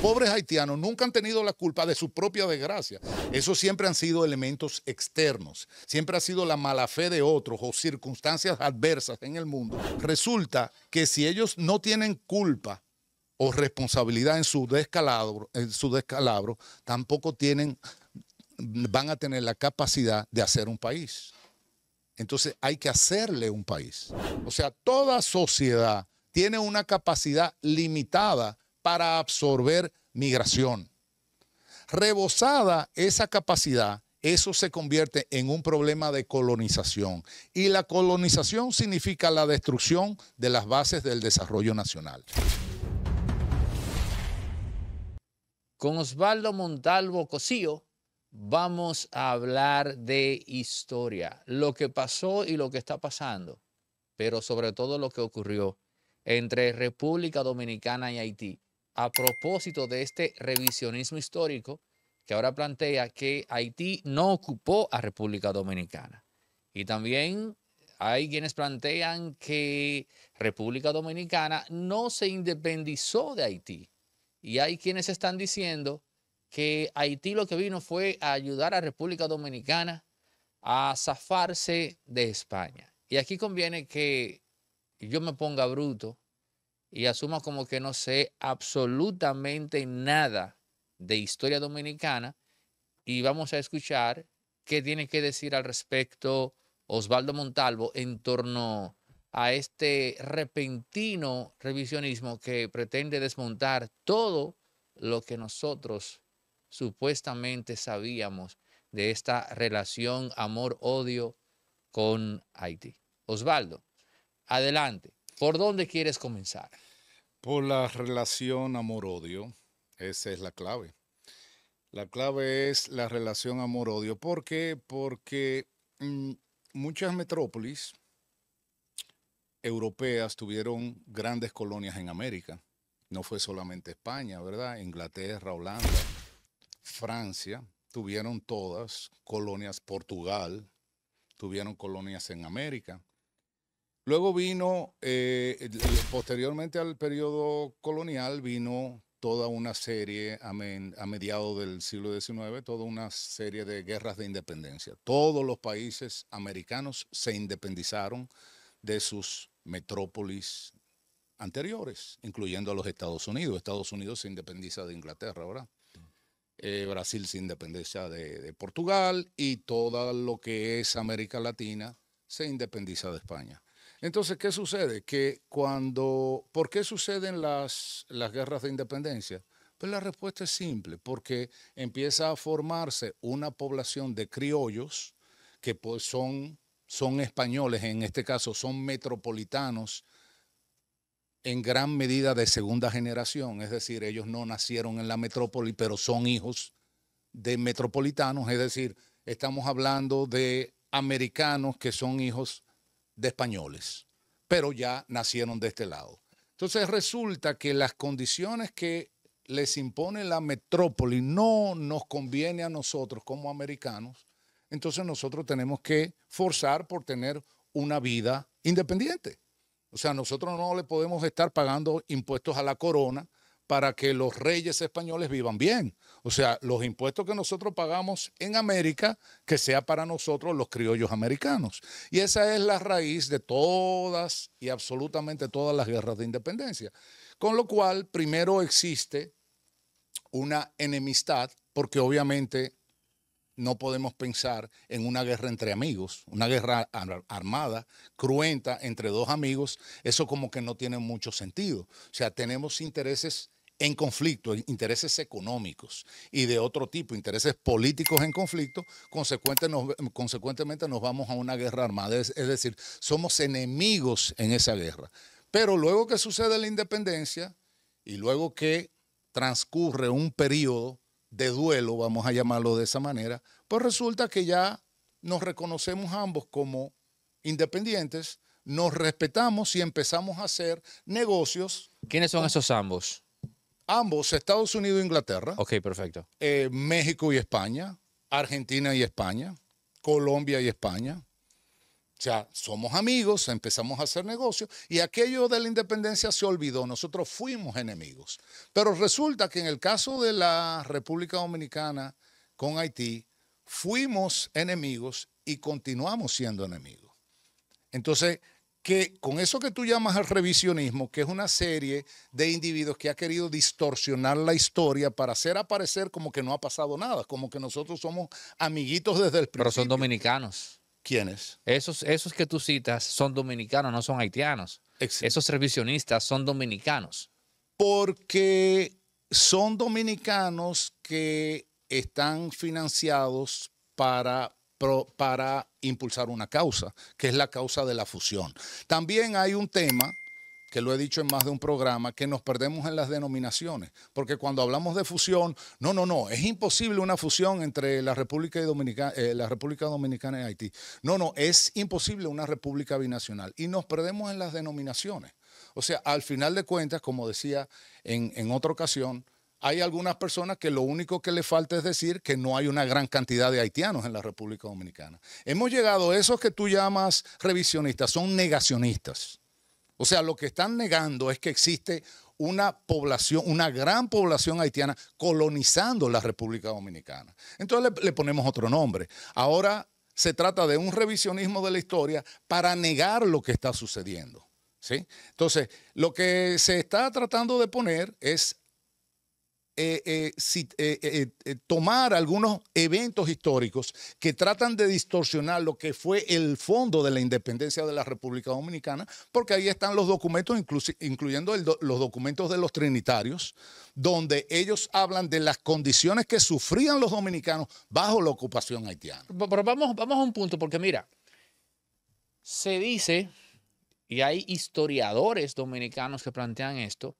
pobres haitianos nunca han tenido la culpa de su propia desgracia. Eso siempre han sido elementos externos, siempre ha sido la mala fe de otros o circunstancias adversas en el mundo. Resulta que si ellos no tienen culpa o responsabilidad en su descalabro, en su descalabro tampoco tienen, van a tener la capacidad de hacer un país. Entonces hay que hacerle un país. O sea, toda sociedad tiene una capacidad limitada para absorber migración. Rebosada esa capacidad, eso se convierte en un problema de colonización. Y la colonización significa la destrucción de las bases del desarrollo nacional. Con Osvaldo Montalvo Cosío vamos a hablar de historia, lo que pasó y lo que está pasando, pero sobre todo lo que ocurrió entre República Dominicana y Haití a propósito de este revisionismo histórico que ahora plantea que Haití no ocupó a República Dominicana. Y también hay quienes plantean que República Dominicana no se independizó de Haití. Y hay quienes están diciendo que Haití lo que vino fue a ayudar a República Dominicana a zafarse de España. Y aquí conviene que yo me ponga bruto y asuma como que no sé absolutamente nada de historia dominicana y vamos a escuchar qué tiene que decir al respecto Osvaldo Montalvo en torno a este repentino revisionismo que pretende desmontar todo lo que nosotros supuestamente sabíamos de esta relación amor-odio con Haití. Osvaldo, adelante. ¿Por dónde quieres comenzar? Por la relación amor-odio. Esa es la clave. La clave es la relación amor-odio. ¿Por qué? Porque mm, muchas metrópolis europeas tuvieron grandes colonias en América. No fue solamente España, ¿verdad? Inglaterra, Holanda, Francia, tuvieron todas colonias, Portugal, tuvieron colonias en América. Luego vino, eh, posteriormente al periodo colonial, vino toda una serie, a, mediados del siglo XIX, toda una serie de guerras de independencia. Todos los países americanos se independizaron de sus metrópolis anteriores, incluyendo a los Estados Unidos. Estados Unidos se independiza de Inglaterra, ¿verdad? Eh, Brasil se independiza de, de Portugal y toda lo que es América Latina se independiza de España. Entonces, ¿qué sucede? Que cuando, ¿por qué suceden las, las guerras de independencia? Pues la respuesta es simple, porque empieza a formarse una población de criollos que pues, son, son españoles, en este caso son metropolitanos, en gran medida de segunda generación, es decir, ellos no nacieron en la metrópoli, pero son hijos de metropolitanos, es decir, estamos hablando de americanos que son hijos de españoles, pero ya nacieron de este lado. Entonces resulta que las condiciones que les impone la metrópoli no nos conviene a nosotros como americanos, entonces nosotros tenemos que forzar por tener una vida independiente. O sea, nosotros no le podemos estar pagando impuestos a la corona para que los reyes españoles vivan bien. O sea, los impuestos que nosotros pagamos en América, que sea para nosotros los criollos americanos. Y esa es la raíz de todas y absolutamente todas las guerras de independencia. Con lo cual, primero existe una enemistad, porque obviamente no podemos pensar en una guerra entre amigos, una guerra armada, cruenta entre dos amigos, eso como que no tiene mucho sentido. O sea, tenemos intereses en conflicto, intereses económicos y de otro tipo, intereses políticos en conflicto, consecuentemente nos, consecuentemente nos vamos a una guerra armada. Es, es decir, somos enemigos en esa guerra. Pero luego que sucede la independencia y luego que transcurre un periodo de duelo, vamos a llamarlo de esa manera, pues resulta que ya nos reconocemos ambos como independientes, nos respetamos y empezamos a hacer negocios. ¿Quiénes son esos ambos? Ambos, Estados Unidos e Inglaterra. Ok, perfecto. Eh, México y España. Argentina y España. Colombia y España. O sea, somos amigos, empezamos a hacer negocios y aquello de la independencia se olvidó, nosotros fuimos enemigos. Pero resulta que en el caso de la República Dominicana con Haití, fuimos enemigos y continuamos siendo enemigos. Entonces, que con eso que tú llamas al revisionismo, que es una serie de individuos que ha querido distorsionar la historia para hacer aparecer como que no ha pasado nada, como que nosotros somos amiguitos desde el principio. Pero son dominicanos. ¿Quiénes? Esos, esos que tú citas son dominicanos, no son haitianos. Esos revisionistas son dominicanos. Porque son dominicanos que están financiados para para impulsar una causa, que es la causa de la fusión. También hay un tema que lo he dicho en más de un programa, que nos perdemos en las denominaciones, porque cuando hablamos de fusión, no, no, no, es imposible una fusión entre la República, Dominicana, eh, la República Dominicana y Haití. No, no, es imposible una república binacional y nos perdemos en las denominaciones. O sea, al final de cuentas, como decía en, en otra ocasión, hay algunas personas que lo único que le falta es decir que no hay una gran cantidad de haitianos en la República Dominicana. Hemos llegado, a esos que tú llamas revisionistas son negacionistas. O sea, lo que están negando es que existe una población, una gran población haitiana colonizando la República Dominicana. Entonces le, ponemos otro nombre. Ahora se trata de un revisionismo de la historia para negar lo que está sucediendo. ¿sí? Entonces, lo que se está tratando de poner es eh, eh, eh, tomar algunos eventos históricos que tratan de distorsionar lo que fue el fondo de la independencia de la República Dominicana, porque ahí están los documentos, incluyendo los documentos de los trinitarios, donde ellos hablan de las condiciones que sufrían los dominicanos bajo la ocupación haitiana. Pero vamos, vamos a un punto, porque mira, se dice, y hay historiadores dominicanos que plantean esto,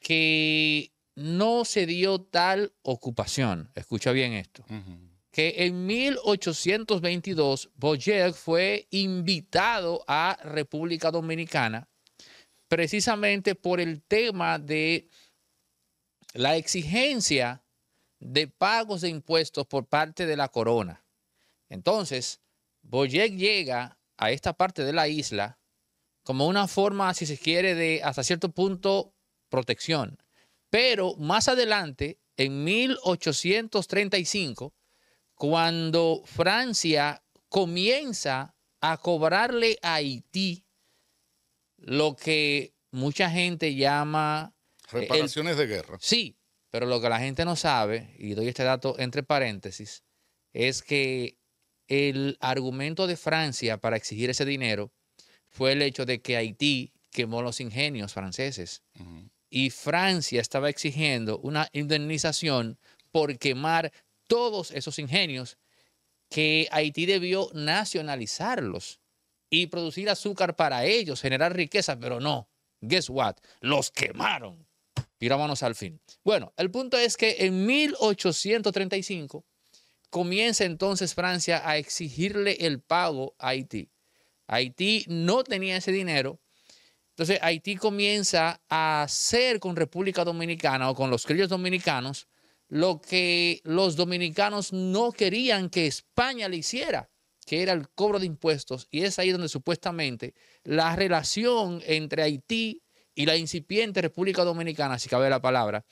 que no se dio tal ocupación. Escucha bien esto. Que en 1822 Boyer fue invitado a República Dominicana precisamente por el tema de la exigencia de pagos de impuestos por parte de la corona. Entonces, boyer llega a esta parte de la isla como una forma, si se quiere, de hasta cierto punto protección. Pero más adelante, en 1835, cuando Francia comienza a cobrarle a Haití lo que mucha gente llama... Eh, Reparaciones de guerra. Sí, pero lo que la gente no sabe, y doy este dato entre paréntesis, es que el argumento de Francia para exigir ese dinero fue el hecho de que Haití quemó los ingenios franceses y Francia estaba exigiendo una indemnización por quemar todos esos ingenios que Haití debió nacionalizarlos y producir azúcar para ellos, generar riqueza, pero no, guess what, los quemaron. Tirámonos al fin. Bueno, el punto es que en 1835 comienza entonces Francia a exigirle el pago a Haití. Haití no tenía ese dinero entonces Haití comienza a hacer con República Dominicana o con los criollos dominicanos lo que los dominicanos no querían que España le hiciera, que era el cobro de impuestos. Y es ahí donde supuestamente la relación entre Haití y la incipiente República Dominicana, si cabe la palabra,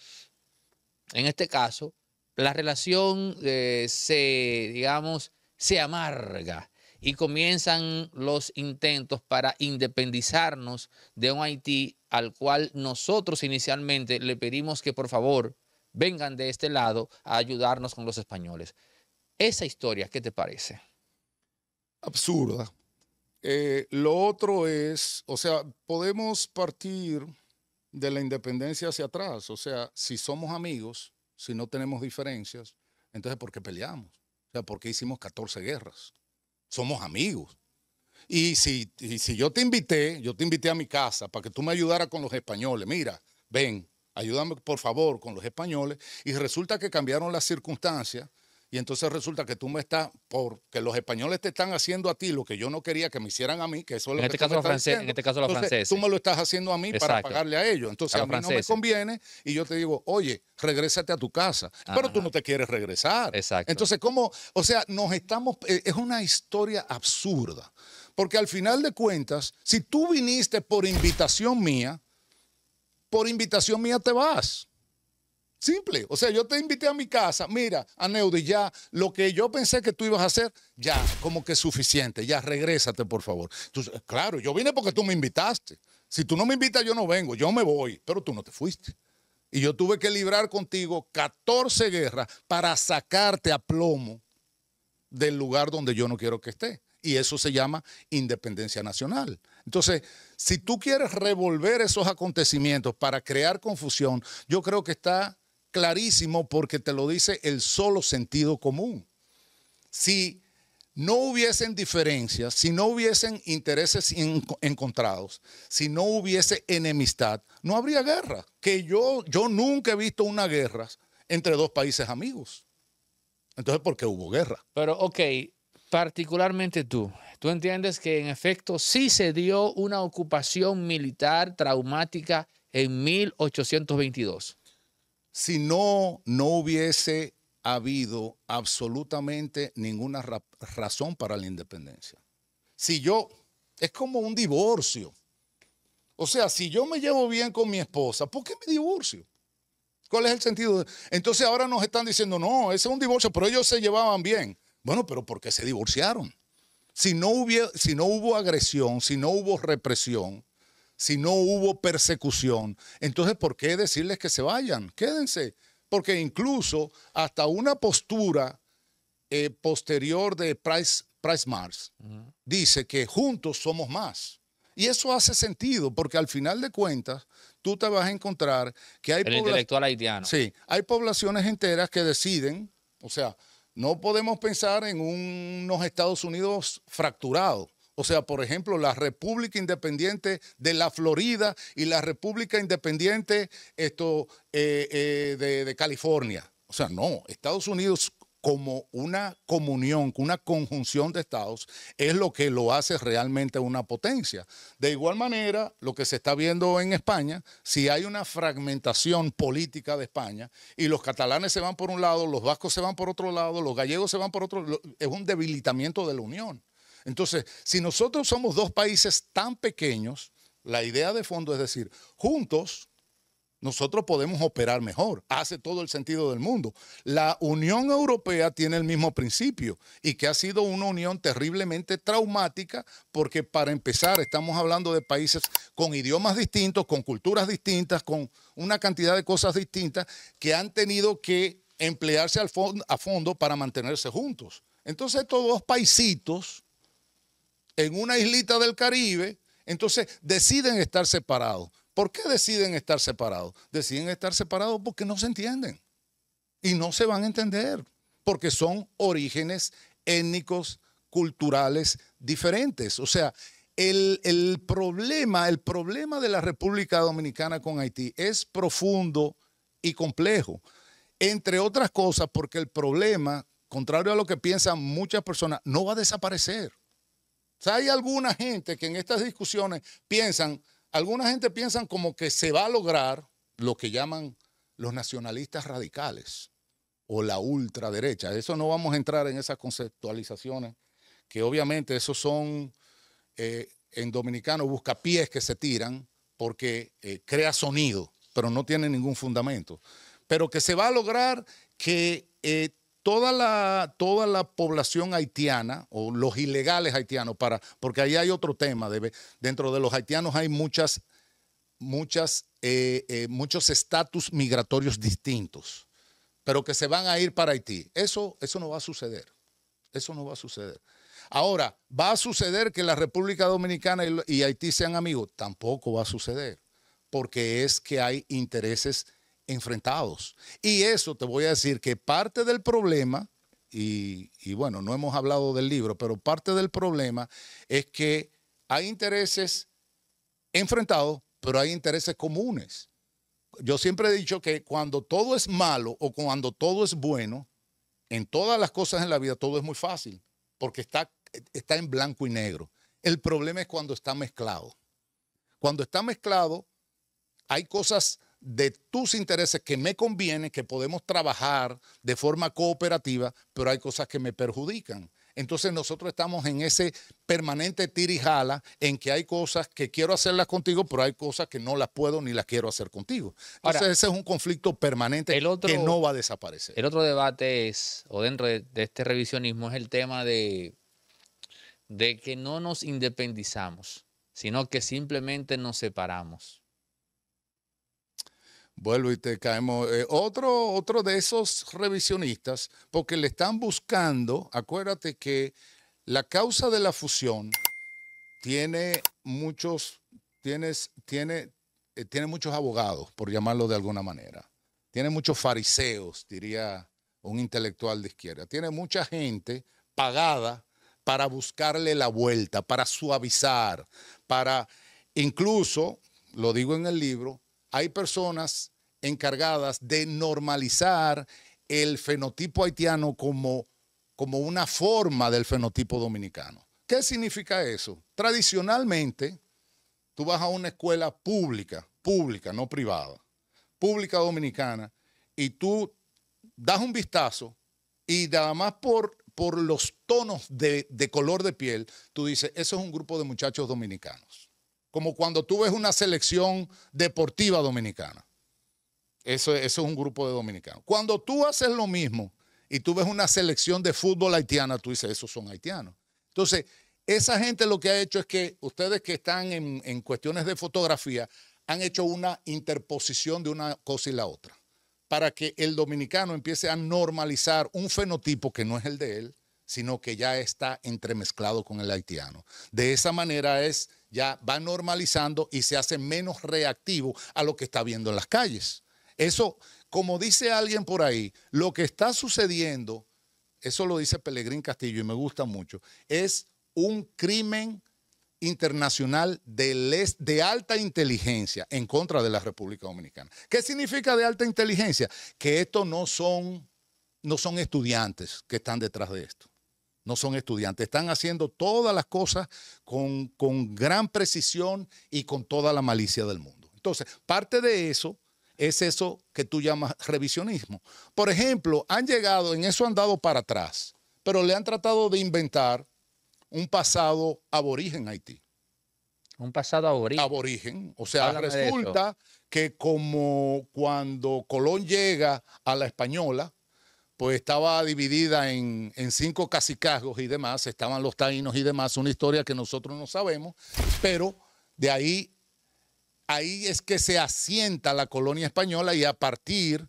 en este caso, la relación eh, se, digamos, se amarga y comienzan los intentos para independizarnos de un Haití al cual nosotros inicialmente le pedimos que por favor vengan de este lado a ayudarnos con los españoles. Esa historia, ¿qué te parece? Absurda. Eh, lo otro es, o sea, podemos partir de la independencia hacia atrás, o sea, si somos amigos, si no tenemos diferencias, entonces ¿por qué peleamos? O sea, ¿por qué hicimos 14 guerras? somos amigos. Y si, si yo te invité, yo te invité a mi casa para que tú me ayudaras con los españoles. Mira, ven, ayúdame por favor con los españoles. Y resulta que cambiaron las circunstancias y entonces resulta que tú me estás, porque los españoles te están haciendo a ti lo que yo no quería que me hicieran a mí, que eso es lo que este caso tú me En este caso los franceses. Tú me lo estás haciendo a mí para pagarle a ellos. Entonces a, mí no me conviene y yo te digo, oye, regrésate a tu casa. Pero tú no te quieres regresar. Exacto. Entonces, ¿cómo? O sea, nos estamos, eh, es una historia absurda. Porque al final de cuentas, si tú viniste por invitación mía, por invitación mía te vas. Simple. O sea, yo te invité a mi casa. Mira, Aneudi, ya lo que yo pensé que tú ibas a hacer, ya, como que es suficiente. Ya, regrésate, por favor. Eh, claro, yo vine porque tú me invitaste. Si tú no me invitas, yo no vengo, yo me voy. Pero tú no te fuiste. Y yo tuve que librar contigo 14 guerras para sacarte a plomo del lugar donde yo no quiero que esté. Y eso se llama independencia nacional. Entonces, si tú quieres revolver esos acontecimientos para crear confusión, yo creo que está clarísimo porque te lo dice el solo sentido común. Si no hubiesen diferencias, si no hubiesen intereses encontrados, si no hubiese enemistad, no habría guerra. Que yo, yo nunca he visto una guerra entre dos países amigos. Entonces, ¿por qué hubo guerra? Pero, ok, particularmente tú, tú entiendes que en efecto sí se dio una ocupación militar traumática en 1822 si no, no hubiese habido absolutamente ninguna razón para la independencia. Si yo, es como un divorcio. O sea, si yo me llevo bien con mi esposa, ¿por qué me divorcio? ¿Cuál es el sentido? Entonces ahora nos están diciendo, no, ese es un divorcio, pero ellos se llevaban bien. Bueno, pero ¿por qué se divorciaron? Si no, si no hubo agresión, si no hubo represión, si no hubo persecución, entonces ¿por qué decirles que se vayan? Quédense, porque incluso hasta una postura eh, posterior de Price, Price Mars dice que juntos somos más. Y eso hace sentido, porque al final de cuentas, tú te vas a encontrar que hay... hay poblaciones enteras que deciden, o sea, no podemos pensar en unos Estados Unidos fracturados. O sea, por ejemplo, la República Independiente de la Florida y la República Independiente esto, eh, eh, de, de California. O sea, no, Estados Unidos como una comunión, una conjunción de estados, es lo que lo hace realmente una potencia. De igual manera, lo que se está viendo en España, si hay una fragmentación política de España y los catalanes se van por un lado, los vascos se van por otro lado, los gallegos se van por otro, es un debilitamiento de la unión. Entonces, si nosotros somos dos países tan pequeños, la idea de fondo es decir, juntos nosotros podemos operar mejor. Hace todo el sentido del mundo. La Unión Europea tiene el mismo principio y que ha sido una unión terriblemente traumática porque para empezar estamos hablando de países con idiomas distintos, con culturas distintas, con una cantidad de cosas distintas que han tenido que emplearse a fondo para mantenerse juntos. Entonces estos dos paisitos en una islita del Caribe, entonces deciden estar separados. ¿Por qué deciden estar separados? Deciden estar separados porque no se entienden y no se van a entender, porque son orígenes étnicos, culturales diferentes. O sea, el, problema, el problema de la República Dominicana con Haití es profundo y complejo. Entre otras cosas, porque el problema, contrario a lo que piensan muchas personas, no va a desaparecer hay alguna gente que en estas discusiones piensan, alguna gente piensan como que se va a lograr lo que llaman los nacionalistas radicales o la ultraderecha. Eso no vamos a entrar en esas conceptualizaciones, que obviamente esos son eh, en dominicano buscapiés que se tiran porque eh, crea sonido, pero no tiene ningún fundamento. Pero que se va a lograr que eh, toda la, toda la población haitiana o los ilegales haitianos, para, porque ahí hay otro tema, dentro de los haitianos hay muchas, muchas, eh, eh, muchos estatus migratorios distintos, pero que se van a ir para Haití. Eso, eso no va a suceder, eso no va a suceder. Ahora, ¿va a suceder que la República Dominicana y Haití sean amigos? Tampoco va a suceder, porque es que hay intereses enfrentados. Y eso te voy a decir que parte del problema, y, bueno, no hemos hablado del libro, pero parte del problema es que hay intereses enfrentados, pero hay intereses comunes. Yo siempre he dicho que cuando todo es malo o cuando todo es bueno, en todas las cosas en la vida todo es muy fácil, porque está, está en blanco y negro. El problema es cuando está mezclado. Cuando está mezclado, hay cosas de tus intereses que me conviene que podemos trabajar de forma cooperativa, pero hay cosas que me perjudican. Entonces nosotros estamos en ese permanente tirijala en que hay cosas que quiero hacerlas contigo, pero hay cosas que no las puedo ni las quiero hacer contigo. Entonces ese es un conflicto permanente que no va a desaparecer. El otro debate es, o dentro de, de este revisionismo, es el tema de, de que no nos independizamos, sino que simplemente nos separamos. Vuelvo y te caemos. Eh, otro, otro de esos revisionistas, porque le están buscando, acuérdate que la causa de la fusión tiene muchos, tienes, tiene, eh, tiene muchos abogados, por llamarlo de alguna manera. Tiene muchos fariseos, diría un intelectual de izquierda. Tiene mucha gente pagada para buscarle la vuelta, para suavizar, para incluso, lo digo en el libro, hay personas encargadas de normalizar el fenotipo haitiano como, como una forma del fenotipo dominicano. ¿Qué significa eso? Tradicionalmente, tú vas a una escuela pública, pública, no privada, pública dominicana, y tú das un vistazo y nada más por, por los tonos de, de color de piel, tú dices, eso es un grupo de muchachos dominicanos como cuando tú ves una selección deportiva dominicana. Eso, es un grupo de dominicanos. Cuando tú haces lo mismo y tú ves una selección de fútbol haitiana, tú dices, esos son haitianos. Entonces, esa gente lo que ha hecho es que ustedes que están en cuestiones de fotografía han hecho una interposición de una cosa y la otra para que el dominicano empiece a normalizar un fenotipo que no es el de él sino que ya está entremezclado con el haitiano. De esa manera es, ya va normalizando y se hace menos reactivo a lo que está viendo en las calles. Eso, como dice alguien por ahí, lo que está sucediendo, eso lo dice Pelegrín Castillo y me gusta mucho, es un crimen internacional de, de, alta inteligencia en contra de la República Dominicana. ¿Qué significa de alta inteligencia? Que esto no son, no son estudiantes que están detrás de esto no son estudiantes. Están haciendo todas las cosas con, gran precisión y con toda la malicia del mundo. Entonces, parte de eso es eso que tú llamas revisionismo. Por ejemplo, han llegado, en eso han dado para atrás, pero le han tratado de inventar un pasado aborigen a Haití. Un pasado aborigen. Aborigen. O sea, resulta que como cuando Colón llega a la española, pues estaba dividida en, cinco cacicazgos y demás, estaban los taínos y demás, una historia que nosotros no sabemos, pero de ahí, ahí es que se asienta la colonia española y a partir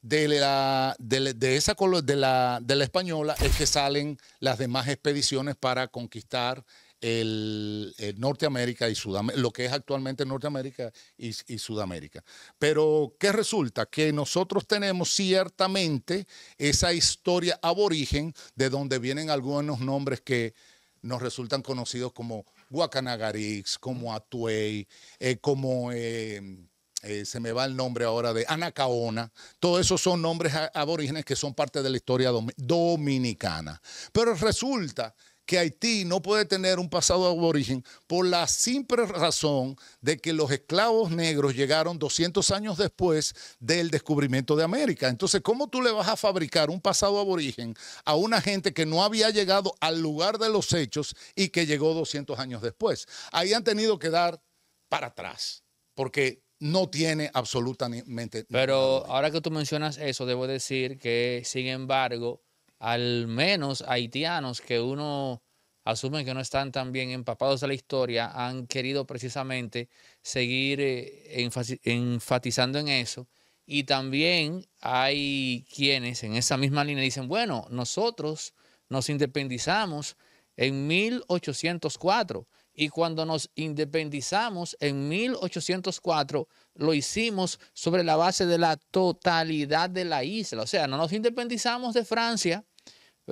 de la, esa de la española es que salen las demás expediciones para conquistar el, eh, Norteamérica y Sudamérica, lo que es actualmente Norteamérica y, Sudamérica. Pero ¿qué resulta? Que nosotros tenemos ciertamente esa historia aborigen de donde vienen algunos nombres que nos resultan conocidos como Guacanagarix, como Atuey, eh, como... Em, eh, se me va el nombre ahora de Anacaona, todos esos son nombres aborígenes que son parte de la historia dominicana. Pero resulta que Haití no puede tener un pasado aborigen por la simple razón de que los esclavos negros llegaron 200 años después del descubrimiento de América. Entonces, ¿cómo tú le vas a fabricar un pasado aborigen a una gente que no había llegado al lugar de los hechos y que llegó 200 años después? Ahí han tenido que dar para atrás, porque no tiene absolutamente Pero ahora que tú mencionas eso, debo decir que, sin embargo, al menos haitianos que uno asume que no están tan bien empapados de la historia, han querido precisamente seguir eh, enfatizando en eso. Y también hay quienes en esa misma línea dicen, bueno, nosotros nos independizamos en 1804 y cuando nos independizamos en 1804 lo hicimos sobre la base de la totalidad de la isla. O sea, no nos independizamos de Francia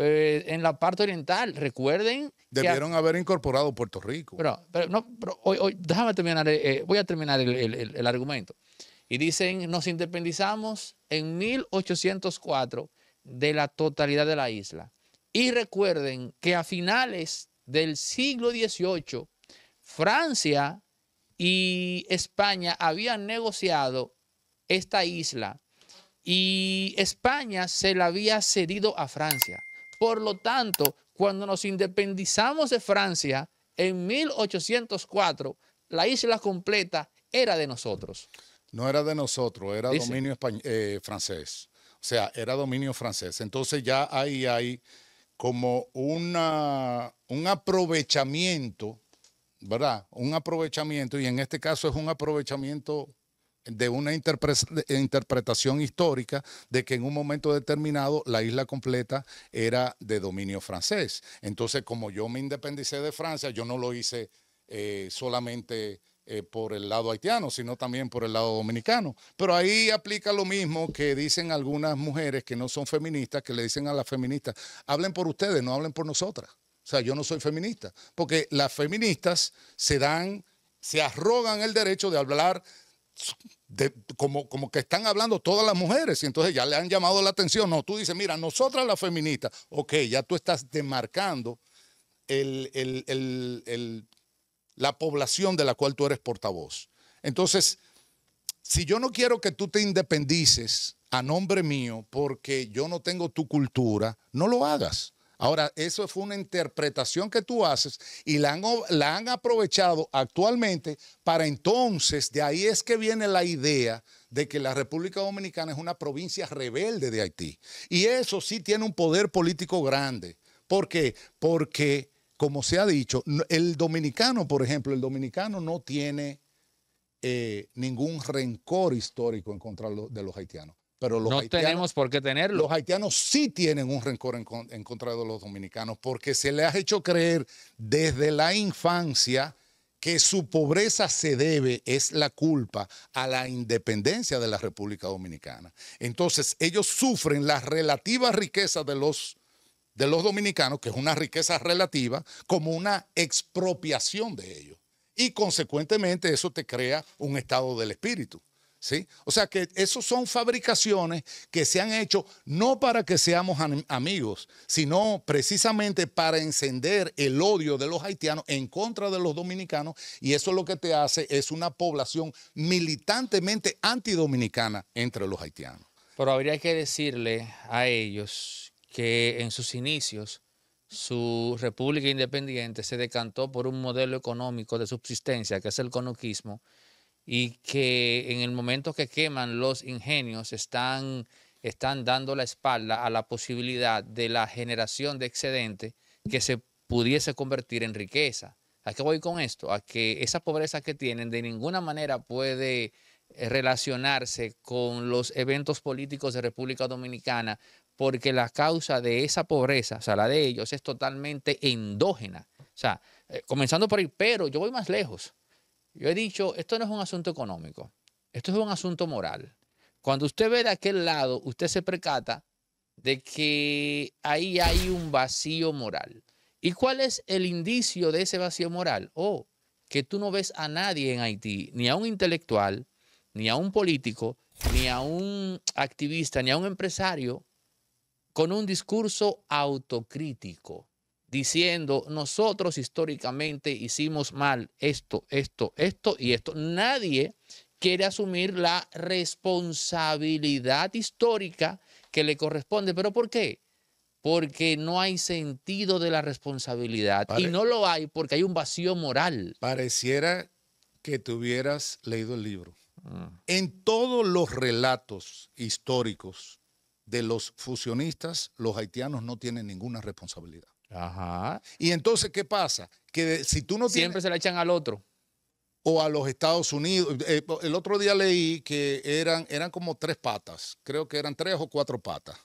eh, en la parte oriental. Recuerden. Debieron haber incorporado Puerto Rico. Pero, hoy, déjame terminar, eh, eh, voy a terminar el, el argumento. Y dicen, nos independizamos en 1804 de la totalidad de la isla. Y recuerden que a finales del siglo XVIII, Francia y España habían negociado esta isla y España se la había cedido a Francia. Por lo tanto, cuando nos independizamos de Francia en 1804, la isla completa era de nosotros. No era de nosotros, era dominio eh, francés. O sea, era dominio francés. Entonces ya ahí hay como un aprovechamiento, ¿verdad? Un aprovechamiento, y en este caso es un aprovechamiento de una eh, interpretación histórica de que en un momento determinado la isla completa era de dominio francés. Entonces, como yo me independicé de Francia, yo no lo hice eh, solamente eh, por el lado haitiano, sino también por el lado dominicano. Pero ahí aplica lo mismo que dicen algunas mujeres que no son feministas, que le dicen a las feministas, hablen por ustedes, no hablen por nosotras. O sea, yo no soy feminista, porque las feministas se dan, se arrogan el derecho de hablar como, que están hablando todas las mujeres y entonces ya le han llamado la atención. No, tú dices, mira, nosotras las feministas, ok, ya tú estás demarcando el, la población de la cual tú eres portavoz. Entonces, si yo no quiero que tú te independices a nombre mío porque yo no tengo tu cultura, no lo hagas. Ahora, eso fue una interpretación que tú haces y la han, la han aprovechado actualmente para entonces, de ahí es que viene la idea de que la República Dominicana es una provincia rebelde de Haití. Y eso sí tiene un poder político grande. ¿Por qué? Porque, como se ha dicho, el dominicano, por ejemplo, el dominicano no tiene eh, ningún rencor histórico en contra de los haitianos. Pero los no tenemos por qué tenerlo. Los haitianos sí tienen un rencor en, contra de los dominicanos porque se les ha hecho creer desde la infancia que su pobreza se debe, es la culpa a la independencia de la República Dominicana. Entonces, ellos sufren la relativa riqueza de los, de los dominicanos, que es una riqueza relativa, como una expropiación de ellos. Y consecuentemente eso te crea un estado del espíritu. O sea que esos son fabricaciones que se han hecho no para que seamos amigos, sino precisamente para encender el odio de los haitianos en contra de los dominicanos y eso es lo que te hace es una población militantemente antidominicana entre los haitianos. Pero habría que decirle a ellos que en sus inicios su república independiente se decantó por un modelo económico de subsistencia que es el conoquismo y que en el momento que queman los ingenios están, están dando la espalda a la posibilidad de la generación de excedente que se pudiese convertir en riqueza. ¿A qué voy con esto? A que esa pobreza que tienen de ninguna manera puede eh, relacionarse con los eventos políticos de República Dominicana, porque la causa de esa pobreza, o sea, la de ellos, es totalmente endógena. O sea, eh, comenzando por ahí, pero yo voy más lejos. Yo he dicho, esto no es un asunto económico, esto es un asunto moral. Cuando usted ve de aquel lado, usted se percata de que ahí hay un vacío moral. ¿Y cuál es el indicio de ese vacío moral? Oh, que tú no ves a nadie en Haití, ni a un intelectual, ni a un político, ni a un activista, ni a un empresario, con un discurso autocrítico diciendo, nosotros históricamente hicimos mal esto, esto, esto y esto. Nadie quiere asumir la responsabilidad histórica que le corresponde. ¿Pero por qué? Porque no hay sentido de la responsabilidad. y no lo hay porque hay un vacío moral. Pareciera que te hubieras leído el libro. Mm. En todos los relatos históricos de los fusionistas, los haitianos no tienen ninguna responsabilidad. Ajá. Y entonces, ¿qué pasa? Que si tú no Siempre se la echan al otro. O a los Estados Unidos. Eh, el otro día leí que eran, eran como tres patas. Creo que eran tres o cuatro patas.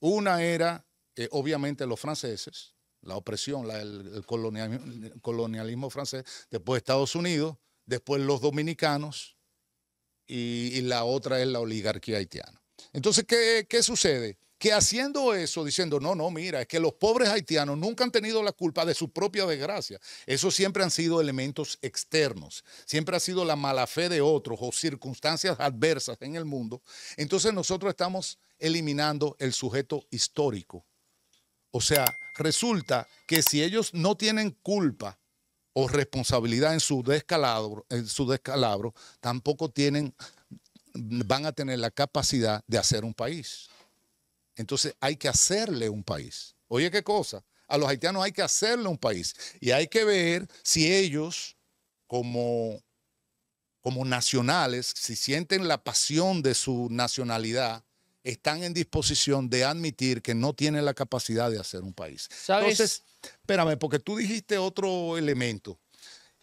Una era, eh, obviamente, los franceses, la opresión, el, colonialismo, francés. Después Estados Unidos, después los dominicanos. Y, la otra es la oligarquía haitiana. Entonces, ¿qué, qué sucede? que haciendo eso, diciendo, no, no, mira, es que los pobres haitianos nunca han tenido la culpa de su propia desgracia. Eso siempre han sido elementos externos, siempre ha sido la mala fe de otros o circunstancias adversas en el mundo. Entonces nosotros estamos eliminando el sujeto histórico. O sea, resulta que si ellos no tienen culpa o responsabilidad en su descalabro, en su descalabro tampoco tienen, van a tener la capacidad de hacer un país. Entonces hay que hacerle un país. Oye, qué cosa. A los haitianos hay que hacerle un país. Y hay que ver si ellos, como, como nacionales, si sienten la pasión de su nacionalidad, están en disposición de admitir que no tienen la capacidad de hacer un país. Entonces, espérame, porque tú dijiste otro elemento.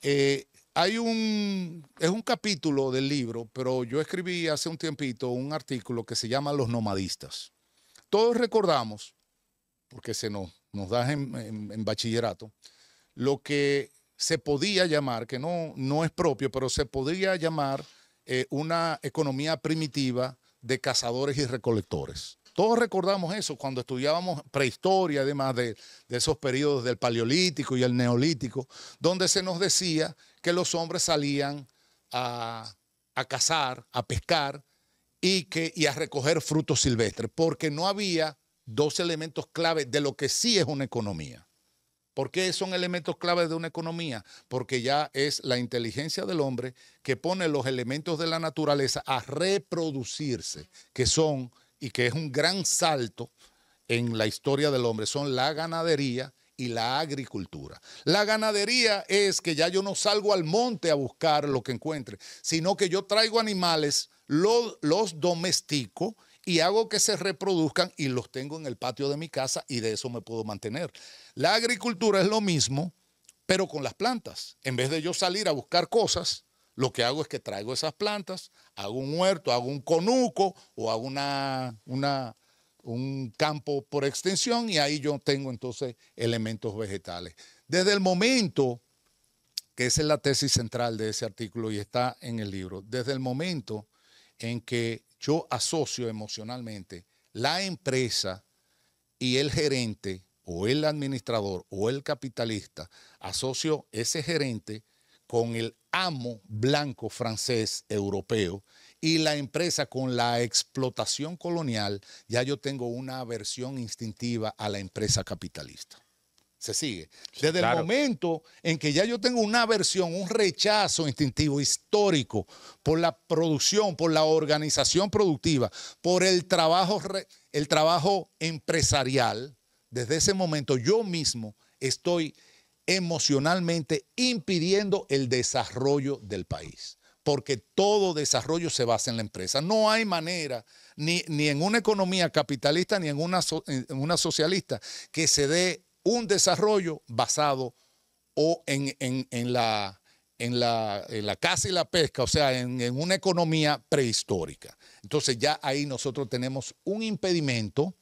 Eh, hay un, es un capítulo del libro, pero yo escribí hace un tiempito un artículo que se llama Los nomadistas. Todos recordamos, porque se nos, nos da en, bachillerato, lo que se podía llamar, que no, no es propio, pero se podía llamar eh, una economía primitiva de cazadores y recolectores. Todos recordamos eso cuando estudiábamos prehistoria, además de, esos periodos del Paleolítico y el Neolítico, donde se nos decía que los hombres salían a, a cazar, a pescar, y, que, y a recoger frutos silvestres, porque no había dos elementos clave de lo que sí es una economía. ¿Por qué son elementos claves de una economía? Porque ya es la inteligencia del hombre que pone los elementos de la naturaleza a reproducirse, que son, y que es un gran salto en la historia del hombre, son la ganadería y la agricultura. La ganadería es que ya yo no salgo al monte a buscar lo que encuentre, sino que yo traigo animales los, domestico y hago que se reproduzcan y los tengo en el patio de mi casa y de eso me puedo mantener. La agricultura es lo mismo, pero con las plantas. En vez de yo salir a buscar cosas, lo que hago es que traigo esas plantas, hago un huerto, hago un conuco o hago una, un campo por extensión y ahí yo tengo entonces elementos vegetales. Desde el momento, que esa es la tesis central de ese artículo y está en el libro, desde el momento en que yo asocio emocionalmente la empresa y el gerente o el administrador o el capitalista, asocio ese gerente con el amo blanco francés europeo y la empresa con la explotación colonial, ya yo tengo una aversión instintiva a la empresa capitalista. Se sigue. Desde el momento en que ya yo tengo una versión, un rechazo instintivo histórico por la producción, por la organización productiva, por el trabajo, el trabajo empresarial, desde ese momento yo mismo estoy emocionalmente impidiendo el desarrollo del país, porque todo desarrollo se basa en la empresa. No hay manera, ni, ni en una economía capitalista, ni en una, en una socialista, que se dé un desarrollo basado o en, la, en la, caza y la pesca, o sea, en, una economía prehistórica. Entonces ya ahí nosotros tenemos un impedimento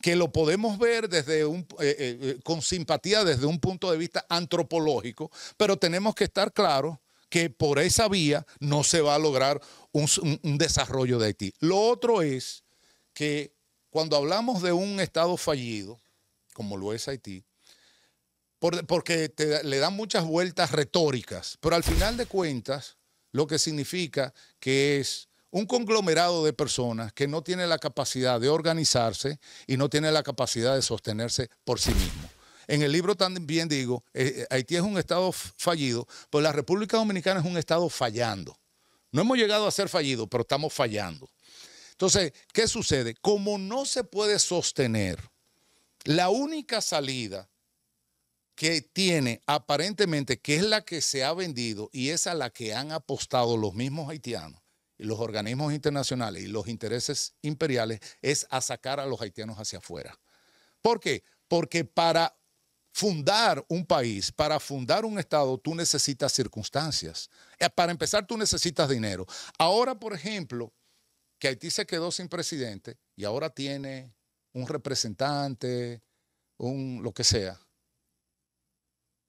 que lo podemos ver desde un, eh, eh, eh, con simpatía desde un punto de vista antropológico, pero tenemos que estar claros que por esa vía no se va a lograr un, un desarrollo de Haití. Lo otro es que cuando hablamos de un Estado fallido, como lo es Haití, porque le dan muchas vueltas retóricas, pero al final de cuentas, lo que significa que es un conglomerado de personas que no tiene la capacidad de organizarse y no tiene la capacidad de sostenerse por sí mismo. En el libro también digo, eh, eh, Haití es un estado fallido, pues la República Dominicana es un estado fallando. No hemos llegado a ser fallidos, pero estamos fallando. Entonces, ¿qué sucede? Como no se puede sostener la única salida que tiene aparentemente, que es la que se ha vendido y es a la que han apostado los mismos haitianos y los organismos internacionales y los intereses imperiales, es a sacar a los haitianos hacia afuera. ¿Por qué? Porque para fundar un país, para fundar un Estado, tú necesitas circunstancias. Eh, para empezar, tú necesitas dinero. Ahora, por ejemplo, que Haití se quedó sin presidente y ahora tiene un representante, un lo que sea.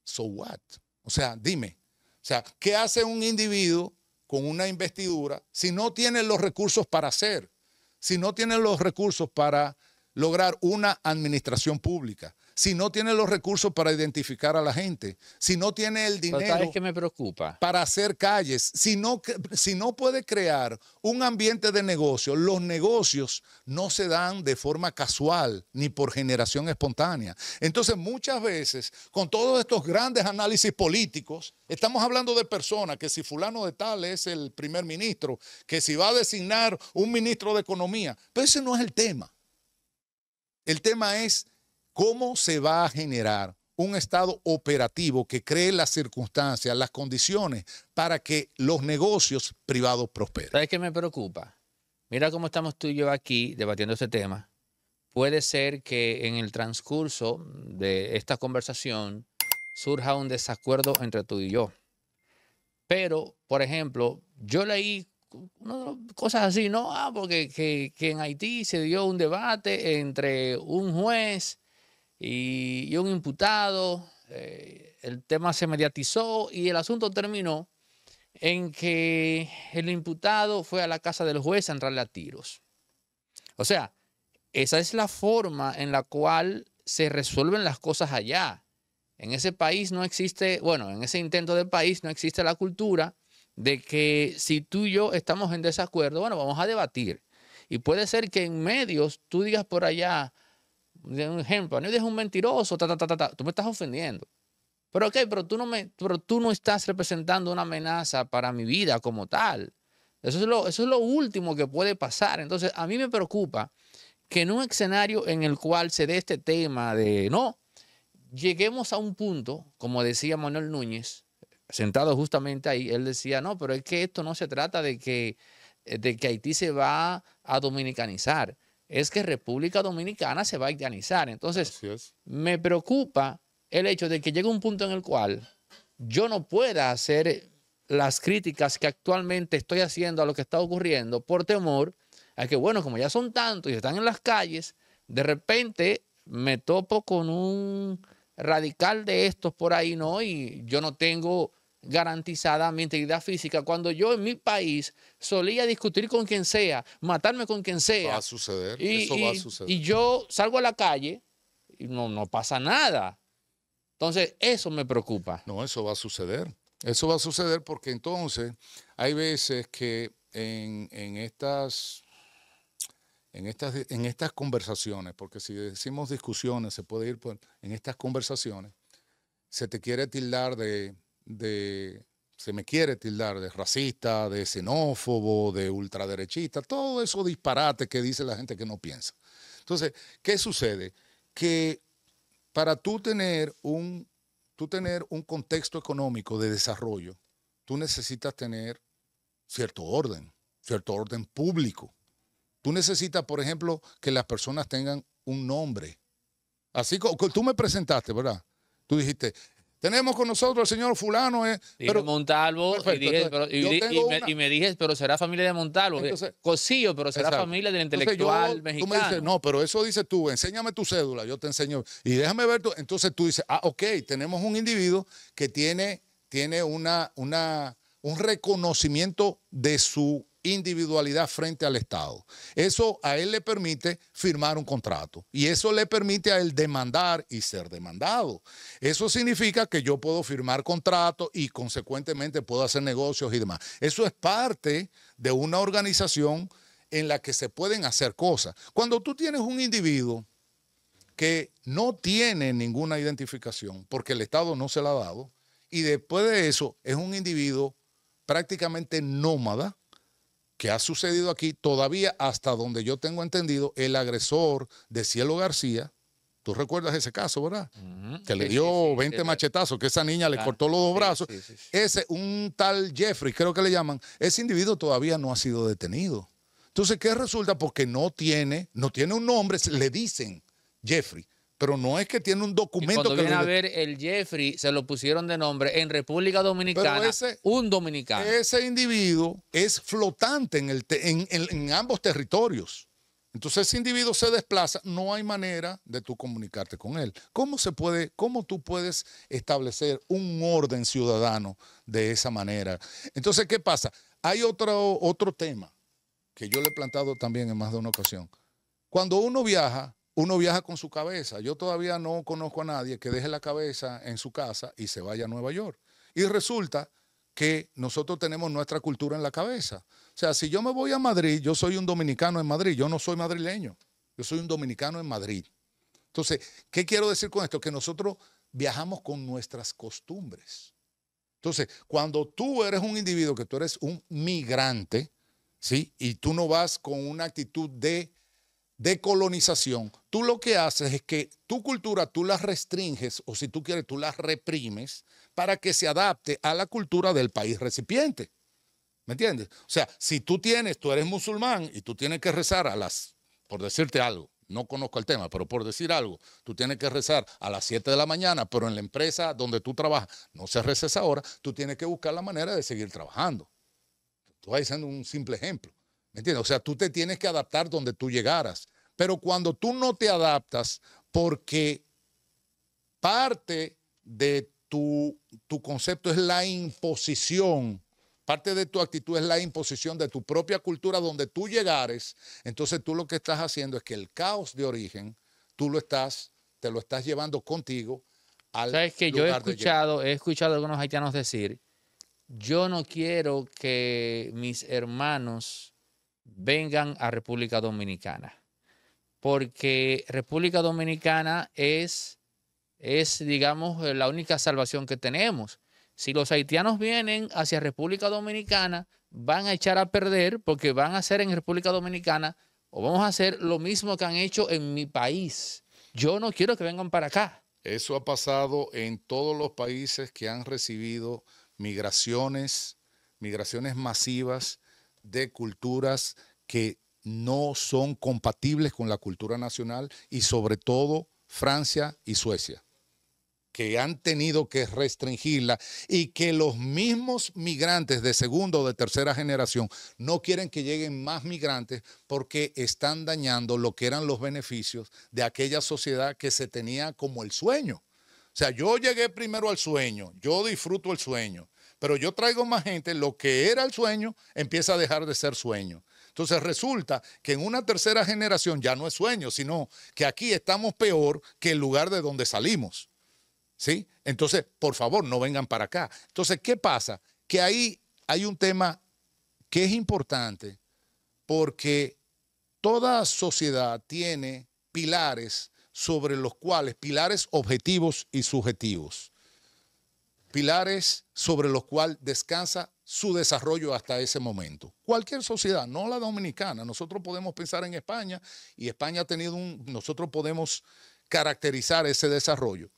So what? O sea, dime. O sea, ¿qué hace un individuo con una investidura si no tiene los recursos para hacer? Si no tiene los recursos para lograr una administración pública, si no tiene los recursos para identificar a la gente, si no tiene el dinero para hacer calles, si no, si no puede crear un ambiente de negocio, los negocios no se dan de forma casual ni por generación espontánea. Entonces muchas veces con todos estos grandes análisis políticos, estamos hablando de personas que si fulano de tal es el primer ministro, que si va a designar un ministro de economía, pero ese no es el tema. El tema es ¿Cómo se va a generar un estado operativo que cree las circunstancias, las condiciones para que los negocios privados prosperen? ¿Sabes qué me preocupa? Mira cómo estamos tú y yo aquí debatiendo este tema. Puede ser que en el transcurso de esta conversación surja un desacuerdo entre tú y yo. Pero, por ejemplo, yo leí cosas así, ¿no? Ah, porque en Haití se dio un debate entre un juez y, un imputado. Eh, el tema se mediatizó y el asunto terminó en que el imputado fue a la casa del juez a entrarle a tiros. O sea, esa es la forma en la cual se resuelven las cosas allá. En ese país no existe, bueno, en ese intento del país no existe la cultura de que si tú y yo estamos en desacuerdo, bueno, vamos a debatir. Y puede ser que en medios tú digas por allá, un ejemplo, no es un mentiroso, ta, tú me estás ofendiendo. Pero ok, pero tú, no me, pero tú no estás representando una amenaza para mi vida como tal. Eso es, lo, eso es lo último que puede pasar. Entonces, a mí me preocupa que en un escenario en el cual se dé este tema de, no, lleguemos a un punto, como decía Manuel Núñez, sentado justamente ahí, él decía, no, pero es que esto no se trata de que, de que Haití se va a dominicanizar es que República Dominicana se va a haitianizar. Entonces, me preocupa el hecho de que llegue un punto en el cual yo no pueda hacer las críticas que actualmente estoy haciendo a lo que está ocurriendo por temor a que, bueno, como ya son tantos y están en las calles, de repente me topo con un radical de estos por ahí, ¿no? Y yo no tengo garantizada mi integridad física. Cuando yo en mi país solía discutir con quien sea, matarme con quien sea. Va a suceder, eso va a suceder. Y yo salgo a la calle y no, no pasa nada. Entonces, eso me preocupa. No, eso va a suceder. Eso va a suceder porque entonces hay veces que en, estas en estas, en estas conversaciones, porque si decimos discusiones, se puede ir en estas conversaciones, se te quiere tildar de de, se me quiere tildar de racista, de xenófobo, de ultraderechista, todo eso disparate que dice la gente que no piensa. Entonces, ¿qué sucede? Que para tú tener un, tú tener un contexto económico de desarrollo, tú necesitas tener cierto orden, cierto orden público. Tú necesitas, por ejemplo, que las personas tengan un nombre. Así como tú me presentaste, ¿verdad? Tú dijiste, tenemos con nosotros al señor fulano. es eh, pero, Montalvo y, me, y, pero será familia de Montalvo. Entonces, pero será familia del intelectual mexicano. Tú me dices, no, pero eso dices tú, enséñame tu cédula, yo te enseño. Y déjame ver tú. Entonces tú dices, ah, ok, tenemos un individuo que tiene, tiene una, una, un reconocimiento de su individualidad frente al Estado. Eso a él le permite firmar un contrato y eso le permite a él demandar y ser demandado. Eso significa que yo puedo firmar contratos y consecuentemente puedo hacer negocios y demás. Eso es parte de una organización en la que se pueden hacer cosas. Cuando tú tienes un individuo que no tiene ninguna identificación porque el Estado no se la ha dado y después de eso es un individuo prácticamente nómada, que ha sucedido aquí, todavía hasta donde yo tengo entendido, el agresor de Cielo García, tú recuerdas ese caso, ¿verdad? Que le dio 20 machetazos, que esa niña le ah, cortó los dos brazos. Ese, un tal Jeffrey, creo que le llaman, ese individuo todavía no ha sido detenido. Entonces, ¿qué resulta? Porque no tiene, no tiene un nombre, le dicen Jeffrey pero no es que tiene un documento. cuando que viene a ver el Jeffrey, se lo pusieron de nombre en República Dominicana, ese, un dominicano. Ese individuo es flotante en, ambos territorios. Entonces ese individuo se desplaza, no hay manera de tú comunicarte con él. ¿Cómo se puede, cómo tú puedes establecer un orden ciudadano de esa manera? Entonces, ¿qué pasa? Hay otro, otro tema que yo le he plantado también en más de una ocasión. Cuando uno viaja, uno viaja con su cabeza. Yo todavía no conozco a nadie que deje la cabeza en su casa y se vaya a Nueva York. Y resulta que nosotros tenemos nuestra cultura en la cabeza. O sea, si yo me voy a Madrid, yo soy un dominicano en Madrid, yo no soy madrileño, yo soy un dominicano en Madrid. Entonces, ¿qué quiero decir con esto? Que nosotros viajamos con nuestras costumbres. Entonces, cuando tú eres un individuo, que tú eres un migrante, ¿sí? Y tú no vas con una actitud de de colonización, tú lo que haces es que tu cultura tú la restringes o si tú quieres tú la reprimes para que se adapte a la cultura del país recipiente. ¿Me entiendes? O sea, si tú tienes, tú eres musulmán y tú tienes que rezar a las, por decirte algo, no conozco el tema, pero por decir algo, tú tienes que rezar a las 7 de la mañana, pero en la empresa donde tú trabajas no se reza esa hora, tú tienes que buscar la manera de seguir trabajando. Tú Estoy diciendo un simple ejemplo. ¿Me entiendes? O sea, tú te tienes que adaptar donde tú llegaras. Pero cuando tú no te adaptas porque parte de tu, concepto es la imposición, parte de tu actitud es la imposición de tu propia cultura donde tú llegares, entonces tú lo que estás haciendo es que el caos de origen, tú lo estás, te lo estás llevando contigo al Sabes que yo he escuchado, he escuchado a algunos haitianos decir, yo no quiero que mis hermanos vengan a República Dominicana porque República Dominicana es, es, digamos, eh, la única salvación que tenemos. Si los haitianos vienen hacia República Dominicana, van a echar a perder porque van a hacer en República Dominicana o vamos a hacer lo mismo que han hecho en mi país. Yo no quiero que vengan para acá. Eso ha pasado en todos los países que han recibido migraciones, migraciones masivas de culturas que no son compatibles con la cultura nacional y sobre todo Francia y Suecia, que han tenido que restringirla y que los mismos migrantes de segunda o de tercera generación no quieren que lleguen más migrantes porque están dañando lo que eran los beneficios de aquella sociedad que se tenía como el sueño. O sea, yo llegué primero al sueño, yo disfruto el sueño, pero yo traigo más gente, lo que era el sueño empieza a dejar de ser sueño. Entonces resulta que en una tercera generación ya no es sueño, sino que aquí estamos peor que el lugar de donde salimos. ¿Sí? Entonces, por favor, no vengan para acá. Entonces, ¿qué pasa? Que ahí hay un tema que es importante porque toda sociedad tiene pilares sobre los cuales, pilares objetivos y subjetivos, pilares sobre los cuales descansa su desarrollo hasta ese momento. Cualquier sociedad, no la dominicana, nosotros podemos pensar en España y España ha tenido un, nosotros podemos caracterizar ese desarrollo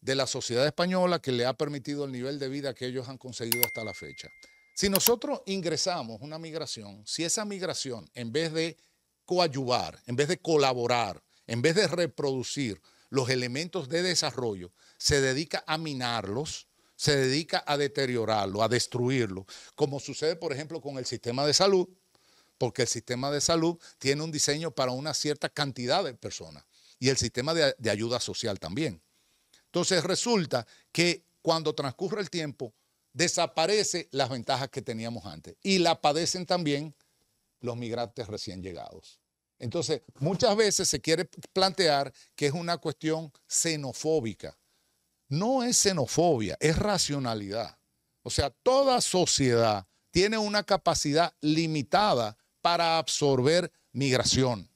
de la sociedad española que le ha permitido el nivel de vida que ellos han conseguido hasta la fecha. Si nosotros ingresamos una migración, si esa migración, en vez de coayuvar, en vez de colaborar, en vez de reproducir los elementos de desarrollo, se dedica a minarlos, se dedica a deteriorarlo, a destruirlo, como sucede, por ejemplo, con el sistema de salud, porque el sistema de salud tiene un diseño para una cierta cantidad de personas y el sistema de, ayuda social también. Entonces resulta que cuando transcurre el tiempo, desaparecen las ventajas que teníamos antes y la padecen también los migrantes recién llegados. Entonces, muchas veces se quiere plantear que es una cuestión xenofóbica, no es xenofobia, es racionalidad. O sea, toda sociedad tiene una capacidad limitada para absorber migración.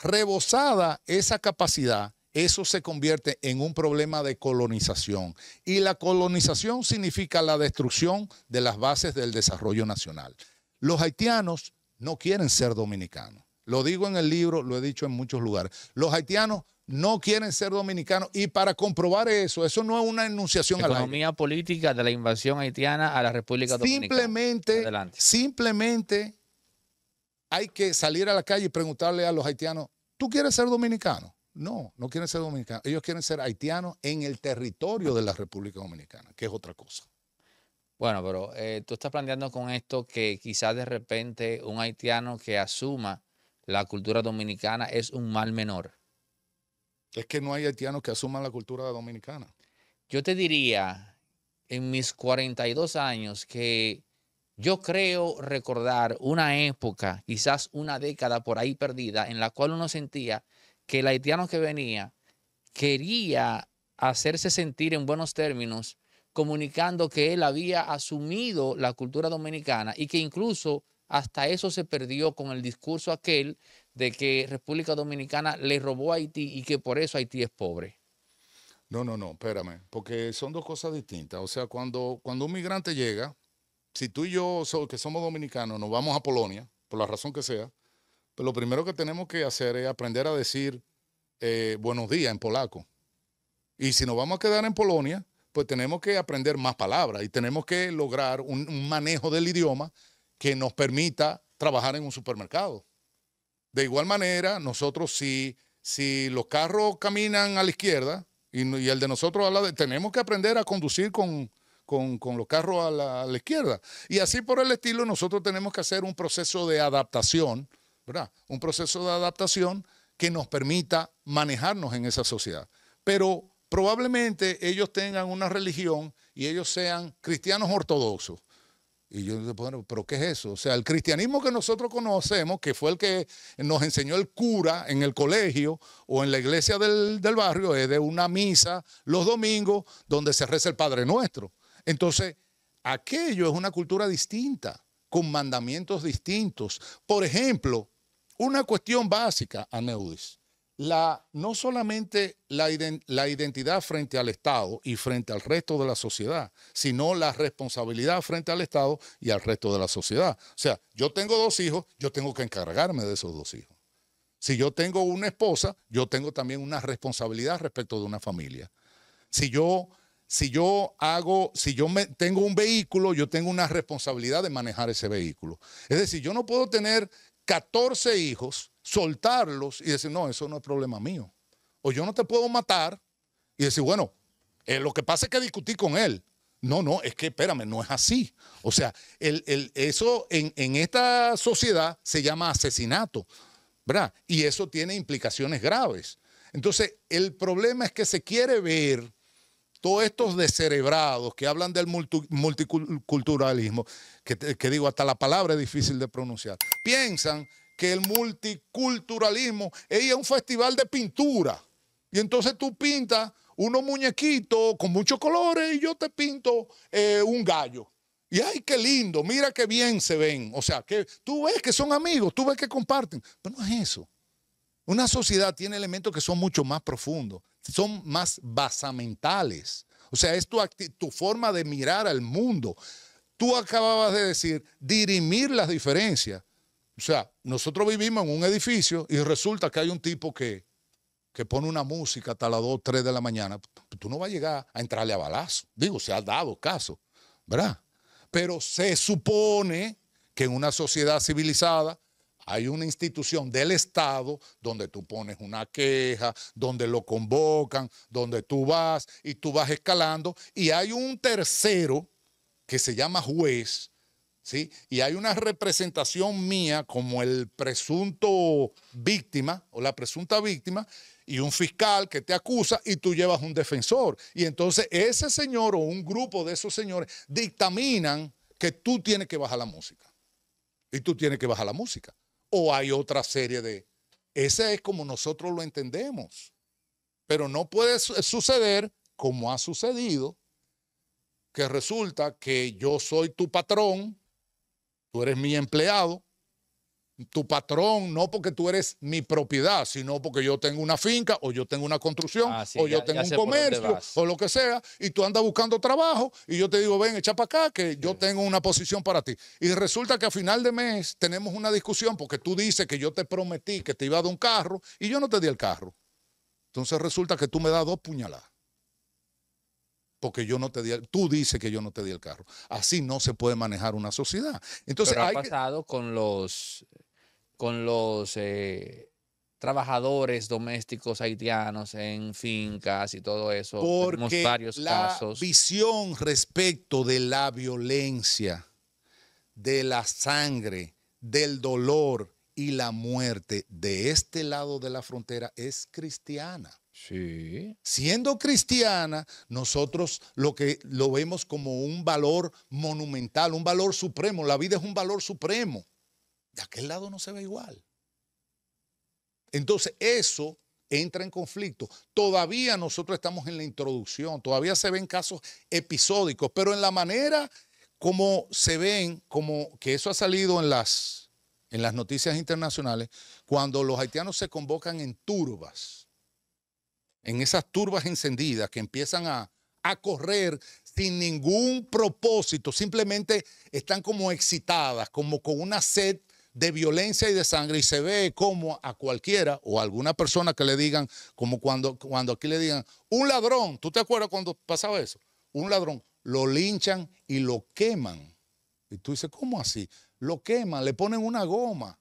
Rebosada esa capacidad, eso se convierte en un problema de colonización. Y la colonización significa la destrucción de las bases del desarrollo nacional. Los haitianos no quieren ser dominicanos. Lo digo en el libro, lo he dicho en muchos lugares. Los haitianos no quieren ser dominicanos. Y para comprobar eso, eso no es una enunciación a la Economía política de la invasión haitiana a la República Dominicana. Simplemente, simplemente hay que salir a la calle y preguntarle a los haitianos, ¿tú quieres ser dominicano? No, no quieren ser dominicanos. Ellos quieren ser haitianos en el territorio de la República Dominicana, que es otra cosa. Bueno, pero eh, tú estás planteando con esto que quizás de repente un haitiano que asuma la cultura dominicana es un mal menor. Es que no hay haitianos que asuman la cultura dominicana. Yo te diría, en mis 42 años, que yo creo recordar una época, quizás una década por ahí perdida, en la cual uno sentía que el haitiano que venía quería hacerse sentir en buenos términos, comunicando que él había asumido la cultura dominicana y que incluso hasta eso se perdió con el discurso aquel de que República Dominicana le robó a Haití y que por eso Haití es pobre. No, no, no, espérame, porque son dos cosas distintas. O sea, cuando, cuando un migrante llega, si tú y yo, que somos dominicanos, nos vamos a Polonia, por la razón que sea, pues lo primero que tenemos que hacer es aprender a decir eh, buenos días en polaco. Y si nos vamos a quedar en Polonia, pues tenemos que aprender más palabras y tenemos que lograr un manejo del idioma que nos permita trabajar en un supermercado. De igual manera, nosotros si, si los carros caminan a la izquierda y, el de nosotros a la tenemos que aprender a conducir con, los carros a la, a la, izquierda. Y así por el estilo, nosotros tenemos que hacer un proceso de adaptación, ¿verdad? Un proceso de adaptación que nos permita manejarnos en esa sociedad. Pero probablemente ellos tengan una religión y ellos sean cristianos ortodoxos. Y yo bueno, pero ¿qué es eso? O sea, el cristianismo que nosotros conocemos, que fue el que nos enseñó el cura en el colegio o en la iglesia del, del barrio, es de una misa los domingos donde se reza el Padre Nuestro. Entonces, aquello es una cultura distinta, con mandamientos distintos. Por ejemplo, una cuestión básica, Aneudis la, no solamente la, identidad frente al Estado y frente al resto de la sociedad, sino la responsabilidad frente al Estado y al resto de la sociedad. O sea, yo tengo dos hijos, yo tengo que encargarme de esos dos hijos. Si yo tengo una esposa, yo tengo también una responsabilidad respecto de una familia. Si yo, si yo hago, si yo tengo un vehículo, yo tengo una responsabilidad de manejar ese vehículo. Es decir, yo no puedo tener 14 hijos soltarlos y decir, no, eso no es problema mío. O yo no te puedo matar y decir, bueno, eh, lo que pasa es que discutí con él. No, no, es que espérame, no es así. O sea, el, el, eso en, en esta sociedad se llama asesinato, ¿verdad? Y eso tiene implicaciones graves. Entonces, el problema es que se quiere ver todos estos descerebrados que hablan del multiculturalismo, que, que digo, hasta la palabra es difícil de pronunciar, piensan que el multiculturalismo es un festival de pintura. Y entonces tú pintas unos muñequitos con muchos colores y yo te pinto eh, un gallo. Y ay, qué lindo, mira qué bien se ven. O sea, que tú ves que son amigos, tú ves que comparten. Pero no es eso. Una sociedad tiene elementos que son mucho más profundos, son más basamentales. O sea, es tu, tu forma de mirar al mundo. Tú acababas de decir dirimir las diferencias. O sea, nosotros vivimos en un edificio y resulta que hay un tipo que, que pone una música hasta las 2, 3 de la mañana. Tú no vas a llegar a entrarle a balazo. Digo, se ha dado caso, ¿verdad? Pero se supone que en una sociedad civilizada hay una institución del Estado donde tú pones una queja, donde lo convocan, donde tú vas y tú vas escalando. Y hay un tercero que se llama juez y hay una representación mía como el presunto víctima o la presunta víctima y un fiscal que te acusa y tú llevas un defensor. Y entonces ese señor o un grupo de esos señores dictaminan que tú tienes que bajar la música. Y tú tienes que bajar la música. O hay otra serie de... Ese es como nosotros lo entendemos. Pero no puede suceder como ha sucedido, que resulta que yo soy tu patrón, Tú eres mi empleado, tu patrón, no porque tú eres mi propiedad, sino porque yo tengo una finca o yo tengo una construcción ah, o yo tengo un comercio o lo que sea, y tú andas buscando trabajo y yo te digo, ven, echa para acá, que yo tengo una posición para ti. Y resulta que a final de mes tenemos una discusión porque tú dices que yo te prometí que te iba a dar un carro y yo no te di el carro. Entonces resulta que tú me das dos puñaladas porque yo no te di, tú dices que yo no te di el carro. Así no se puede manejar una sociedad. Entonces, ha pasado con los, con los eh, trabajadores domésticos haitianos en fincas y todo eso. Porque varios la visión respecto de la violencia, de la sangre, del dolor y la muerte de este lado de la frontera es cristiana. Siendo cristiana, nosotros lo que lo vemos como un valor monumental, un valor supremo. La vida es un valor supremo. De aquel lado no se ve igual. Entonces, eso entra en conflicto. Todavía nosotros estamos en la introducción, todavía se ven casos episódicos, pero en la manera como se ven, como que eso ha salido en las, en las noticias internacionales, cuando los haitianos se convocan en turbas en esas turbas encendidas que empiezan a, correr sin ningún propósito, simplemente están como excitadas, como con una sed de violencia y de sangre y se ve como a cualquiera o a alguna persona que le digan, como cuando, cuando aquí le digan, un ladrón, ¿tú te acuerdas cuando pasaba eso? Un ladrón, lo linchan y lo queman. Y tú dices, ¿cómo así? Lo queman, le ponen una goma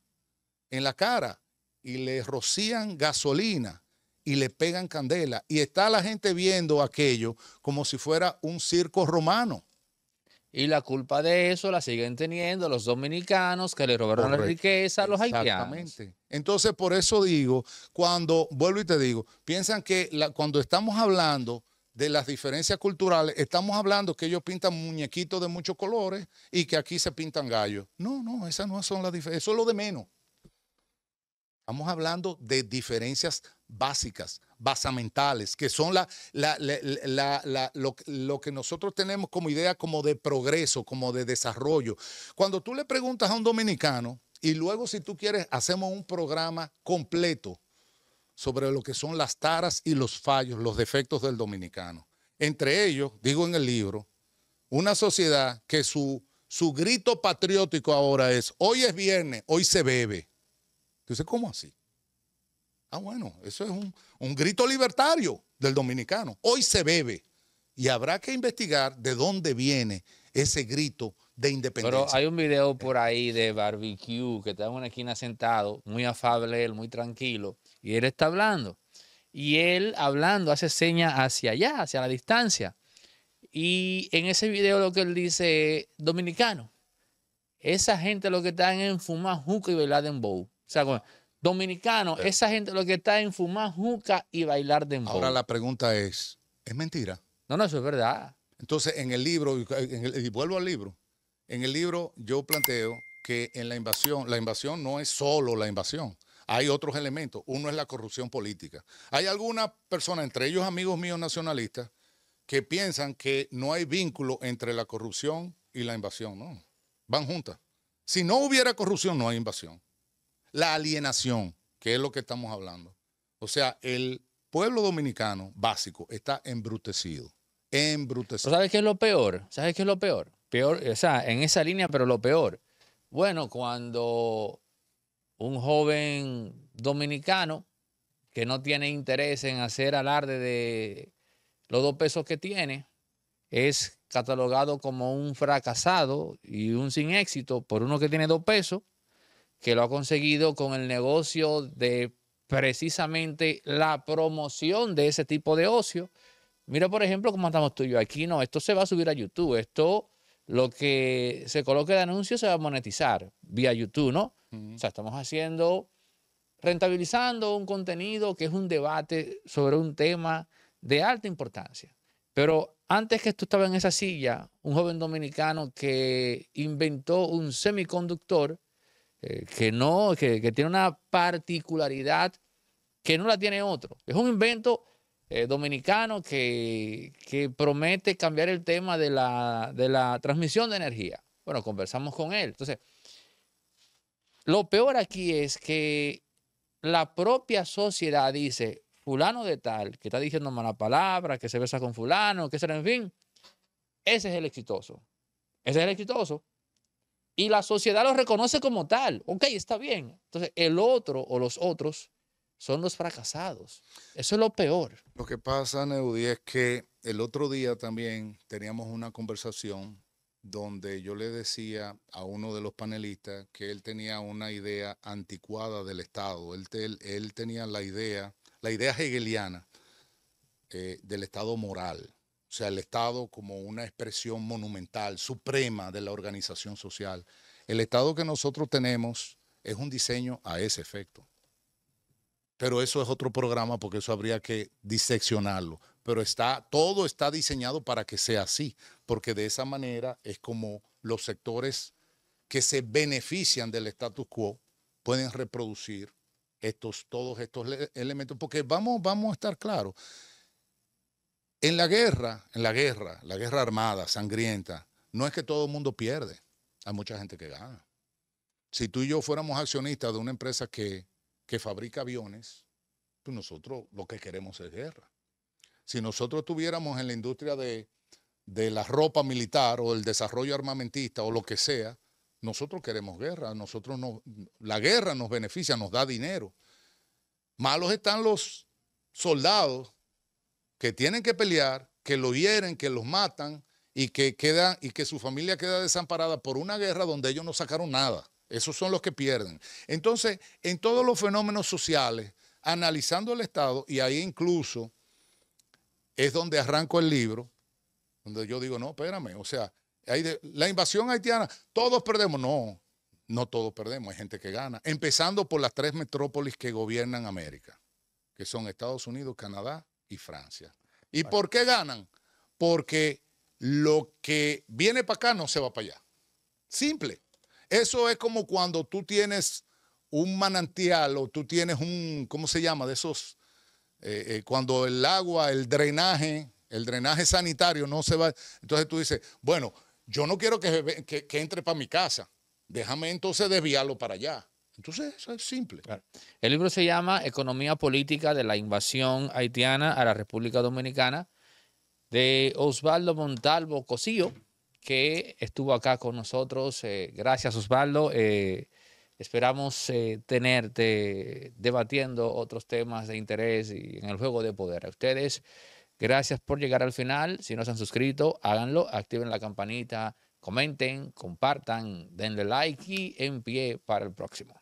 en la cara y le rocían gasolina y le pegan candela. Y está la gente viendo aquello como si fuera un circo romano. Y la culpa de eso la siguen teniendo los dominicanos que le robaron la riqueza a los haitianos. Exactamente. Entonces, por eso digo, cuando, vuelvo y te digo, piensan que cuando estamos hablando de las diferencias culturales, estamos hablando que ellos pintan muñequitos de muchos colores y que aquí se pintan gallos. No, no, esas no son las diferencias, eso es lo de menos. Estamos hablando de diferencias básicas, basamentales, que son lo, que nosotros tenemos como idea como de progreso, como de desarrollo. Cuando tú le preguntas a un dominicano, y luego si tú quieres, hacemos un programa completo sobre lo que son las taras y los fallos, los defectos del dominicano. Entre ellos, digo en el libro, una sociedad que su, su grito patriótico ahora es, hoy es viernes, hoy se bebe. Entonces, ¿cómo así? Ah, bueno, eso es un, grito libertario del dominicano. Hoy se bebe y habrá que investigar de dónde viene ese grito de independencia. Pero hay un video por ahí de barbecue que está en una esquina sentado, muy afable él, muy tranquilo, y él está hablando. Y él hablando hace señas hacia allá, hacia la distancia. Y en ese video lo que él dice, dominicano, esa gente lo que está en fumar juca y bailar en sea, dominicano, eh. esa gente lo que está en fumar juca y bailar de Ahora la pregunta es, ¿es mentira? No, no, eso es verdad. Entonces, en el libro, y vuelvo al libro, en el libro yo planteo que en la invasión, la invasión no es solo la invasión. Hay otros elementos. Uno es la corrupción política. Hay algunas personas, entre ellos amigos míos nacionalistas, que piensan que no hay vínculo entre la corrupción y la invasión. No, van juntas. Si no hubiera corrupción, no hay invasión la alienación, que es lo que estamos hablando. O sea, el pueblo dominicano básico está embrutecido. Embrutecido. ¿Sabes qué es lo peor? ¿Sabes qué es lo peor? Peor, o sea, en esa línea, pero lo peor. Bueno, cuando un joven dominicano que no tiene interés en hacer alarde de los dos pesos que tiene, es catalogado como un fracasado y un sin éxito por uno que tiene dos pesos que lo ha conseguido con el negocio de precisamente la promoción de ese tipo de ocio. Mira, por ejemplo, cómo estamos tú y yo. Aquí no, esto se va a subir a YouTube. Esto, lo que se coloque de anuncio se va a monetizar vía YouTube, ¿no? O sea, estamos haciendo, rentabilizando un contenido que es un debate sobre un tema de alta importancia. Pero antes que tú estabas en esa silla, un joven dominicano que inventó un semiconductor eh, que no, que, tiene una particularidad que no la tiene otro. Es un invento eh, dominicano que, promete cambiar el tema de la, transmisión de energía. Bueno, conversamos con él. Entonces, lo peor aquí es que la propia sociedad dice, fulano de tal, que está diciendo mala palabra, que se besa con fulano, que será en fin, ese es el exitoso. Ese es el exitoso. Y la sociedad lo reconoce como tal. Ok, está bien. Entonces, el otro o los otros son los fracasados. Eso es lo peor. Lo que pasa, Neudi, es que el otro día también teníamos una conversación donde yo le decía a uno de los panelistas que él tenía una idea anticuada del Estado. Él, tenía la idea, la idea hegeliana eh, del Estado moral sea, el Estado como una expresión monumental, suprema de la organización social. El Estado que nosotros tenemos es un diseño a ese efecto. Pero eso es otro programa porque eso habría que diseccionarlo. Pero está, todo está diseñado para que sea así, porque de esa manera es como los sectores que se benefician del status quo pueden reproducir estos, todos estos elementos, porque vamos, vamos a estar claros. En la guerra, en la guerra, la guerra armada, sangrienta, no es que todo el mundo pierde, hay mucha gente que gana. Si tú y yo fuéramos accionistas de una empresa que, fabrica aviones, pues nosotros lo que queremos es guerra. Si nosotros estuviéramos en la industria de, la ropa militar o el desarrollo armamentista o lo que sea, nosotros queremos guerra, nosotros la guerra nos beneficia, nos da dinero. Malos están los soldados que tienen que pelear, que lo hieren, que los matan y que, queda, y que su familia queda desamparada por una guerra donde ellos no sacaron nada. Esos son los que pierden. Entonces, en todos los fenómenos sociales, analizando el Estado, y ahí incluso es donde arranco el libro, donde yo digo, no, espérame, o sea, la invasión haitiana, todos perdemos. No, no todos perdemos, hay gente que gana. Empezando por las tres metrópolis que gobiernan América, que son Estados Unidos, Canadá y Francia. ¿Y por qué ganan? Porque lo que viene para acá no se va para allá. Simple. Eso es como cuando tú tienes un manantial o tú tienes un, ¿cómo se llama? De esos, eh, eh, cuando el agua, el drenaje, el drenaje sanitario no se va. Entonces tú dices, bueno, yo no quiero que entre para mi casa. Déjame entonces desviarlo para allá. Entonces, eso es simple. El libro se llama Economía Política de la Invasión Haitiana a la República Dominicana de Osvaldo Montalvo Cosío, que estuvo acá con nosotros. Eh, gracias, Osvaldo. Eh, esperamos eh, tenerte debatiendo otros temas de interés y en el juego de poder. A ustedes, gracias por llegar al final. Si no se han suscrito, háganlo, activen la campanita, comenten, compartan, denle like y en pie para el próximo.